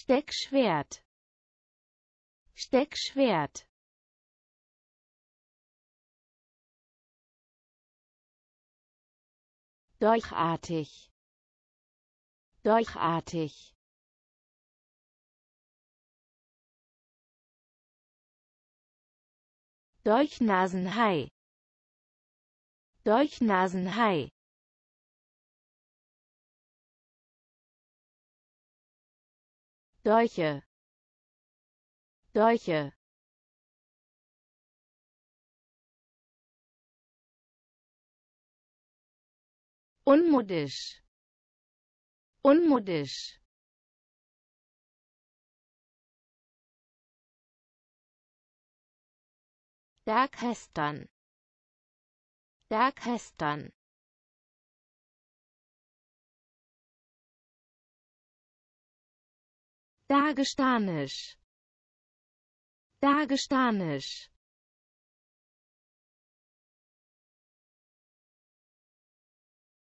Steckschwert Steckschwert Dolchartig Dolchartig Dolchnasenhai Dolchnasenhai Dolche Dolche Unmodisch Unmodisch Berghestern Berghestern Dagestanisch Dagestanisch